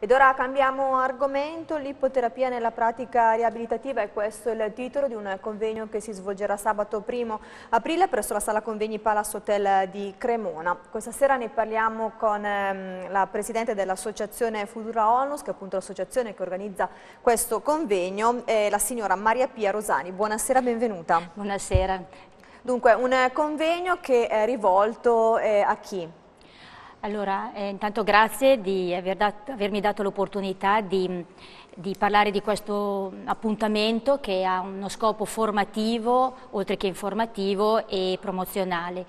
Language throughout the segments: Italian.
Ed ora cambiamo argomento, l'ipoterapia nella pratica riabilitativa e questo è il titolo di un convegno che si svolgerà sabato 1 aprile presso la sala convegni Palace Hotel di Cremona. Questa sera ne parliamo con ehm, la presidente dell'associazione Futura Onus, che è appunto l'associazione che organizza questo convegno, la signora Maria Pia Rosani. Buonasera, benvenuta. Buonasera. Dunque, un convegno che è rivolto eh, a chi? Allora, eh, intanto grazie di aver dat avermi dato l'opportunità di, di, parlare di questo appuntamento che ha uno scopo formativo, oltre che informativo e promozionale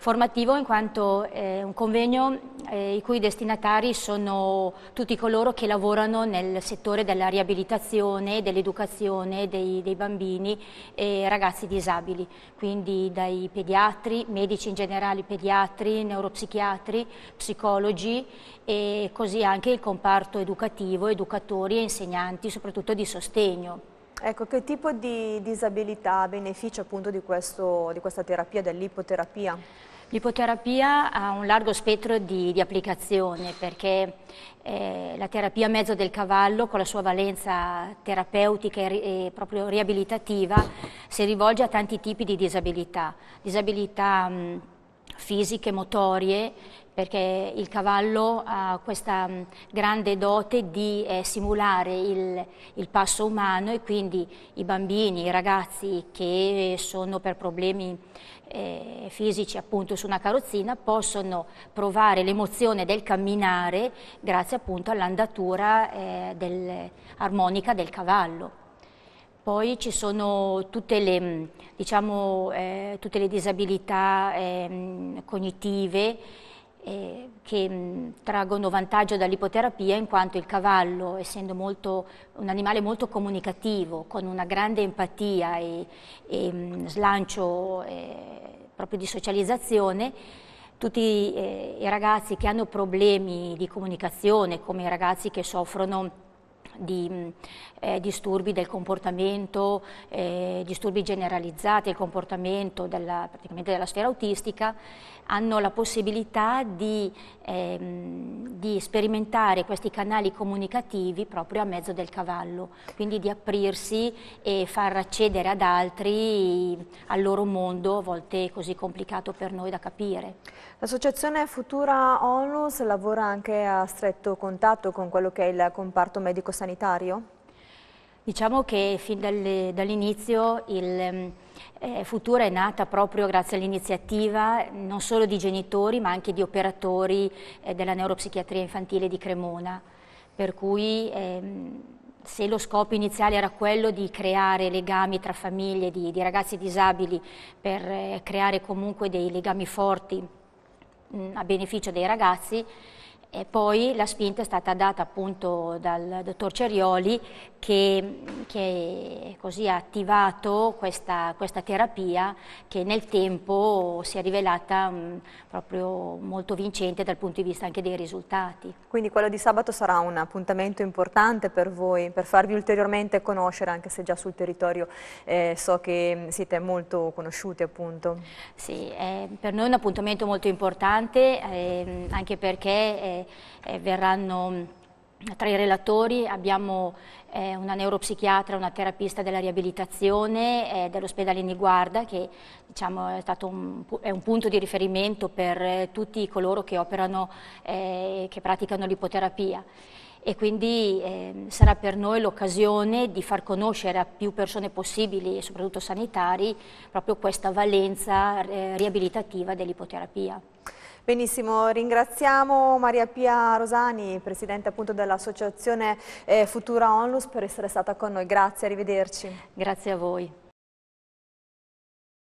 formativo in quanto è eh, un convegno eh, i cui destinatari sono tutti coloro che lavorano nel settore della riabilitazione, dell'educazione dei, dei bambini e ragazzi disabili, quindi dai pediatri, medici in generale, pediatri, neuropsichiatri, psicologi e così anche il comparto educativo, educatori e insegnanti soprattutto di sostegno. Ecco, che tipo di disabilità beneficia appunto di, questo, di questa terapia, dell'ipoterapia? L'ipoterapia ha un largo spettro di, di applicazione perché eh, la terapia a mezzo del cavallo con la sua valenza terapeutica e, e proprio riabilitativa si rivolge a tanti tipi di disabilità, disabilità mh, fisiche, motorie, perché il cavallo ha questa mm, grande dote di eh, simulare il, il, passo umano e quindi i bambini, i ragazzi che sono per problemi eh, fisici appunto su una carrozzina possono provare l'emozione del camminare grazie appunto all'andatura eh, del, armonica del cavallo. Poi ci sono tutte le, mm, diciamo, eh, tutte le disabilità eh, cognitive eh, che mh, mm, traggono vantaggio dall'ipoterapia in quanto il cavallo, essendo molto, un animale molto comunicativo, con una grande empatia e, e mh, mm, slancio eh, proprio di socializzazione, tutti eh, i ragazzi che hanno problemi di comunicazione, come i ragazzi che soffrono di mm, eh, disturbi del comportamento, eh, disturbi generalizzati del comportamento della, della, sfera autistica, hanno la possibilità di, ehm, di sperimentare questi canali comunicativi proprio a mezzo del cavallo, quindi di aprirsi e far accedere ad altri al loro mondo, a volte così complicato per noi da capire. L'associazione Futura Onus lavora anche a stretto contatto con quello che è il comparto medico-sanitario sanitario? Diciamo che fin dall'inizio il eh, eh, Futura è nata proprio grazie all'iniziativa non solo di genitori ma anche di operatori eh, della neuropsichiatria infantile di Cremona, per cui ehm, se lo scopo iniziale era quello di creare legami tra famiglie di, di ragazzi disabili per creare comunque dei legami forti mm, a beneficio dei ragazzi, e poi la spinta è stata data appunto dal dottor Cerioli che, che ha attivato questa, questa, terapia che nel tempo si è rivelata mh, mm, proprio molto vincente dal punto di vista anche dei risultati. Quindi quello di sabato sarà un appuntamento importante per voi, per farvi ulteriormente conoscere anche se già sul territorio eh, so che mm, siete molto conosciuti appunto. Sì, eh, per noi è un appuntamento molto importante eh, anche perché eh, eh, verranno mm, tra i relatori abbiamo eh, una neuropsichiatra, una terapista della riabilitazione eh, dell'ospedale Niguarda che diciamo, è, un, è, un, punto di riferimento per eh, tutti coloro che operano, eh, che praticano l'ipoterapia e quindi eh, sarà per noi l'occasione di far conoscere a più persone possibili, e soprattutto sanitari, proprio questa valenza eh, riabilitativa dell'ipoterapia. Benissimo, ringraziamo Maria Pia Rosani, Presidente appunto dell'Associazione eh, Futura Onlus per essere stata con noi. Grazie, arrivederci. Grazie a voi.